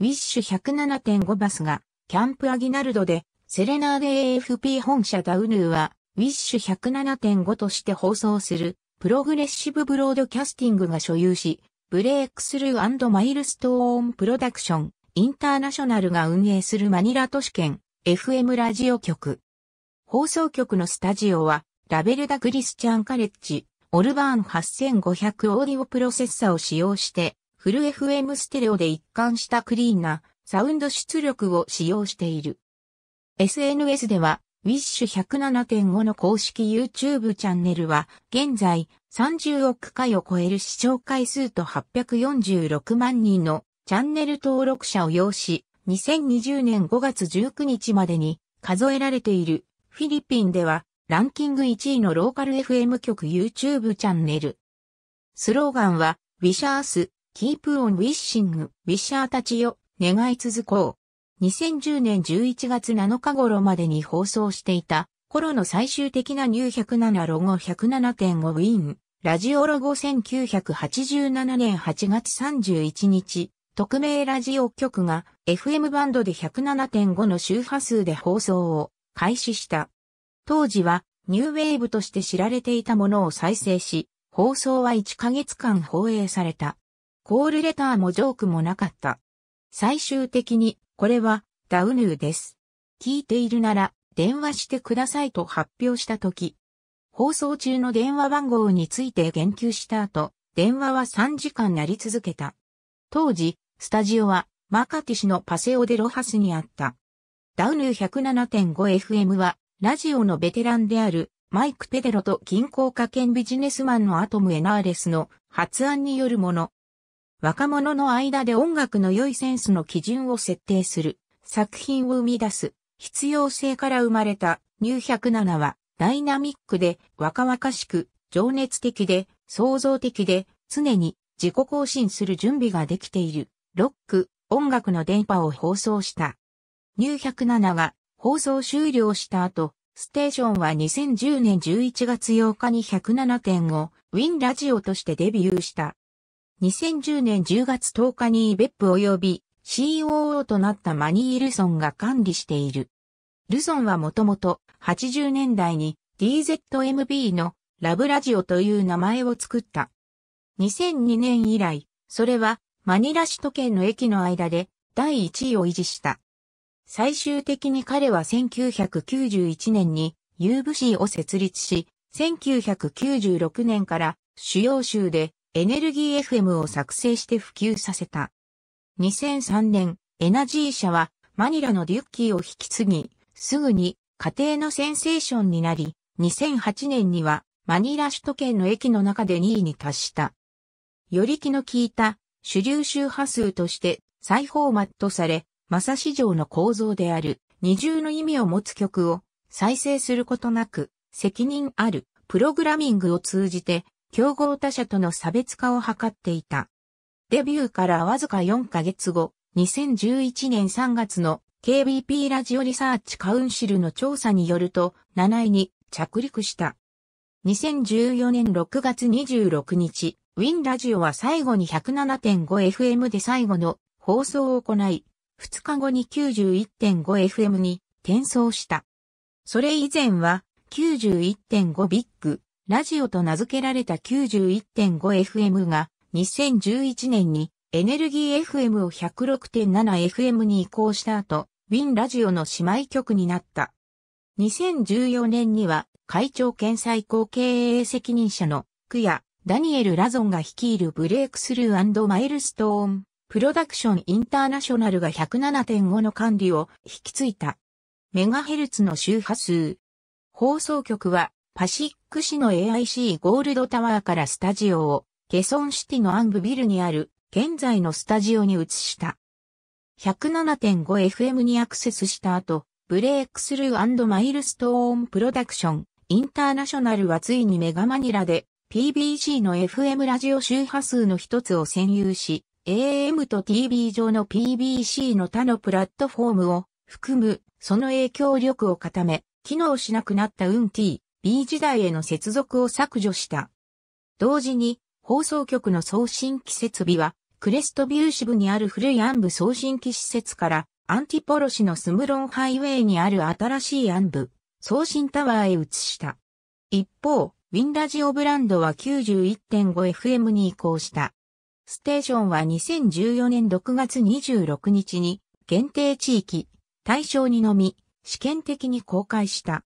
ウィッシュ107.5バスが、キャンプアギナルドで、セレナーデ AFP 本社ダウヌーは、ウィッシュ107.5として放送する、プログレッシブブロードキャスティングが所有し、ブレイクスルーマイルストーンプロダクション、インターナショナルが運営するマニラ都市圏、FM ラジオ局。放送局のスタジオは、ラベルダ・クリスチャン・カレッジ、オルバーン8500オーディオプロセッサを使用して、フル FM ステレオで一貫したクリーンなサウンド出力を使用している。SNS では、ウィッシュ1 0 7 5の公式 YouTube チャンネルは、現在30億回を超える視聴回数と846万人のチャンネル登録者を要し、2020年5月19日までに数えられているフィリピンではランキング1位のローカル FM 局 YouTube チャンネル。スローガンはウィシャース Keep on wishing, wisher たちよ、願い続こう。2010年11月7日頃までに放送していた、頃の最終的なニュー107ロゴ107.5ウィン、ラジオロゴ1987年8月31日、匿名ラジオ局が FM バンドで107.5の周波数で放送を開始した。当時はニューウェーブとして知られていたものを再生し、放送は1ヶ月間放映された。コールレターもジョークもなかった。最終的に、これは、ダウヌーです。聞いているなら、電話してくださいと発表したとき、放送中の電話番号について言及した後、電話は3時間なり続けた。当時、スタジオは、マカティ氏のパセオデロハスにあった。ダウヌー 107.5FM は、ラジオのベテランである、マイク・ペデロと銀行家兼ビジネスマンのアトム・エナーレスの発案によるもの。若者の間で音楽の良いセンスの基準を設定する作品を生み出す必要性から生まれたニュー107はダイナミックで若々しく情熱的で創造的で常に自己更新する準備ができているロック音楽の電波を放送した。ニュー107は放送終了した後ステーションは2010年11月8日に107.5ウィンラジオとしてデビューした。2010年10月10日にベップ及び COO となったマニー・ルソンが管理している。ルソンはもともと80年代に DZMB のラブラジオという名前を作った。2002年以来、それはマニラ首都圏の駅の間で第1位を維持した。最終的に彼は1991年に UVC を設立し、1996年から主要州でエネルギー FM を作成して普及させた。2003年、エナジー社はマニラのデュッキーを引き継ぎ、すぐに家庭のセンセーションになり、2008年にはマニラ首都圏の駅の中で2位に達した。より気の利いた主流周波数として再フォーマットされ、マサ市場の構造である二重の意味を持つ曲を再生することなく責任あるプログラミングを通じて競合他社との差別化を図っていた。デビューからわずか4ヶ月後、2011年3月の KBP ラジオリサーチカウンシルの調査によると7位に着陸した。2014年6月26日、ウィンラジオは最後に 107.5FM で最後の放送を行い、2日後に 91.5FM に転送した。それ以前は91.5ビッグラジオと名付けられた 91.5FM が2011年にエネルギー FM を 106.7FM に移行した後、ウィンラジオの姉妹局になった。2014年には会長兼最高経営責任者のクヤ、ダニエル・ラゾンが率いるブレイクスルーマイルストーン、プロダクション・インターナショナルが107.5の管理を引き継いだ。メガヘルツの周波数。放送局はパシック市の AIC ゴールドタワーからスタジオを、ケソンシティのアンブビルにある、現在のスタジオに移した。107.5FM にアクセスした後、ブレイクスルーマイルストーンプロダクション、インターナショナルはついにメガマニラで、PBC の FM ラジオ周波数の一つを占有し、AM と TV 上の PBC の他のプラットフォームを含む、その影響力を固め、機能しなくなったウンティ B 時代への接続を削除した。同時に、放送局の送信機設備は、クレストビュー支部にある古い暗部送信機施設から、アンティポロ市のスムロンハイウェイにある新しい暗部、送信タワーへ移した。一方、ウィンラジオブランドは 91.5FM に移行した。ステーションは2014年6月26日に限定地域、対象にのみ試験的に公開した。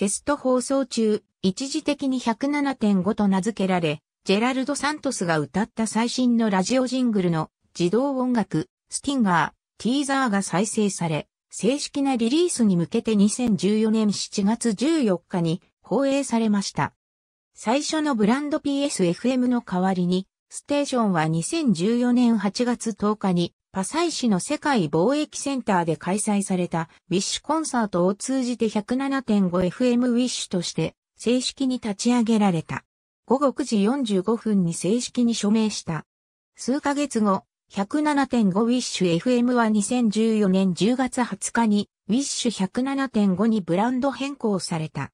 テスト放送中、一時的に107.5と名付けられ、ジェラルド・サントスが歌った最新のラジオジングルの自動音楽、スティンガー、ティーザーが再生され、正式なリリースに向けて2014年7月14日に放映されました。最初のブランド PSFM の代わりに、ステーションは2014年8月10日にパサイ市の世界貿易センターで開催されたウィッシュコンサートを通じて 107.5FM ウィッシュとして正式に立ち上げられた。午後9時45分に正式に署名した。数ヶ月後、107.5ウィッシュ FM は2014年10月20日にウィッシュ107.5にブランド変更された。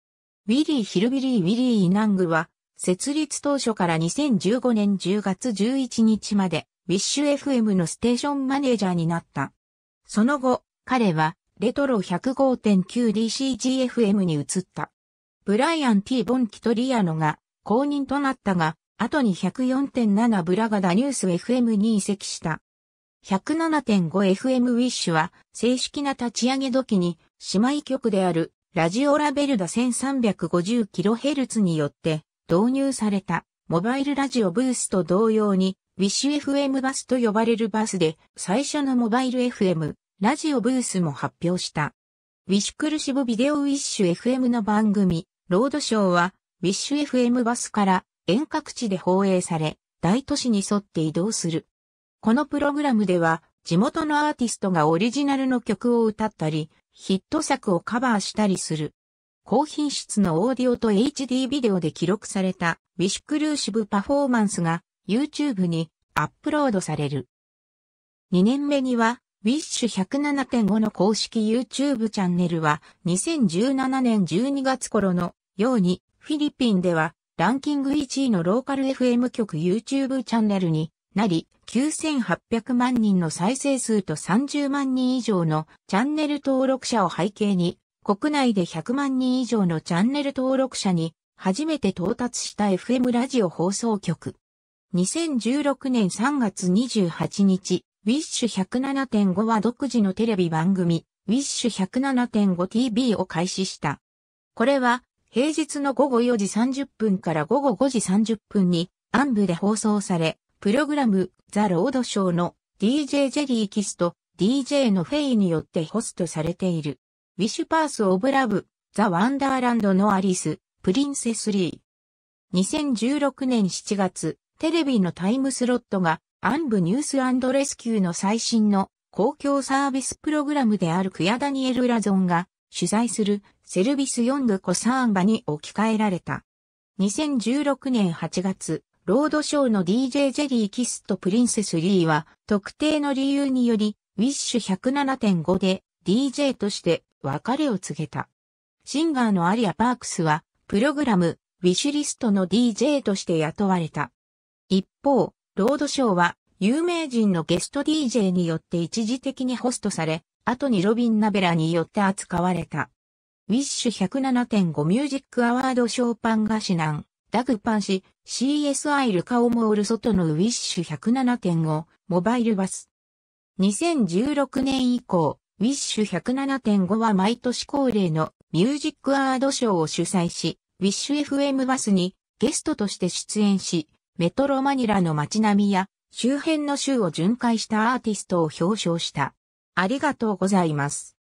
ウィリー・ヒルビリー・ウィリー・イナングは設立当初から2015年10月11日までウィッシュ FM のステーションマネージャーになった。その後、彼は、レトロ 105.9DCGFM に移った。ブライアン・ T・ ボン・キとリアノが公認となったが、後に104.7ブラガダニュース FM に移籍した。107.5FM ウィッシュは正式な立ち上げ時に姉妹局であるラジオラベルダ 1350kHz によって導入された。モバイルラジオブースと同様に、ウィッシュ FM バスと呼ばれるバスで、最初のモバイル FM、ラジオブースも発表した。ウィッシュクルシブビデオウィッシュ FM の番組、ロードショーは、ウィッシュ FM バスから遠隔地で放映され、大都市に沿って移動する。このプログラムでは、地元のアーティストがオリジナルの曲を歌ったり、ヒット作をカバーしたりする。高品質のオーディオと HD ビデオで記録されたウィシュクルーシブパフォーマンスが YouTube にアップロードされる。2年目にはィ i s ュ1 0 7 5の公式 YouTube チャンネルは2017年12月頃のようにフィリピンではランキング1位のローカル FM 局 YouTube チャンネルになり9800万人の再生数と30万人以上のチャンネル登録者を背景に国内で100万人以上のチャンネル登録者に初めて到達した FM ラジオ放送局。2016年3月28日、ウィッシュ107.5は独自のテレビ番組、ウィッシュ 107.5TV を開始した。これは、平日の午後4時30分から午後5時30分に、暗部で放送され、プログラム、ザ・ロードショーの DJ ジェリー・キスと DJ のフェイによってホストされている。ウィッシュパース・オブ・ラブ、ザ・ワンダーランドのアリス、プリンセス・リー。2016年7月、テレビのタイムスロットが、アンブニュースレスキューの最新の公共サービスプログラムであるクヤダニエル・ラゾンが取材するセルビス・ヨング・コサーンバに置き換えられた。2016年8月、ロードショーの DJ ジェリー・キスとプリンセス・リーは特定の理由により、ウィッシュ107.5で DJ として別れを告げた。シンガーのアリア・パークスは、プログラム、ウィッシュリストの DJ として雇われた。一方、ロードショーは、有名人のゲスト DJ によって一時的にホストされ、後にロビン・ナベラによって扱われた。ウィッシュ107.5ミュージックアワードショーパンが指南、ダグパン氏、CSI ルカオモール外のウィッシュ107.5モバイルバス。2016年以降、ウィッシュ107.5は毎年恒例のミュージックアードショーを主催し、ウィッシュ FM バスにゲストとして出演し、メトロマニラの街並みや周辺の州を巡回したアーティストを表彰した。ありがとうございます。